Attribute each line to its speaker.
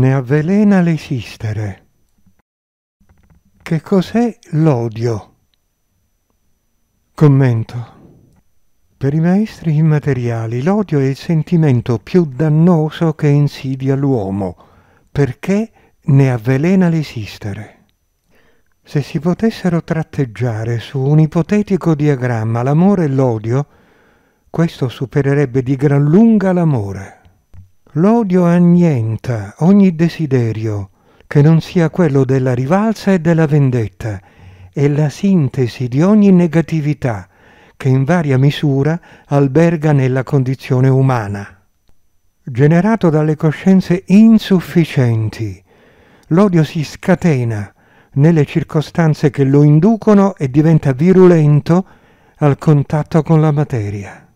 Speaker 1: ne avvelena l'esistere. Che cos'è l'odio? Commento. Per i maestri immateriali l'odio è il sentimento più dannoso che insidia l'uomo, perché ne avvelena l'esistere. Se si potessero tratteggiare su un ipotetico diagramma l'amore e l'odio, questo supererebbe di gran lunga l'amore. L'odio annienta ogni desiderio che non sia quello della rivalsa e della vendetta, è la sintesi di ogni negatività che in varia misura alberga nella condizione umana. Generato dalle coscienze insufficienti, l'odio si scatena nelle circostanze che lo inducono e diventa virulento al contatto con la materia.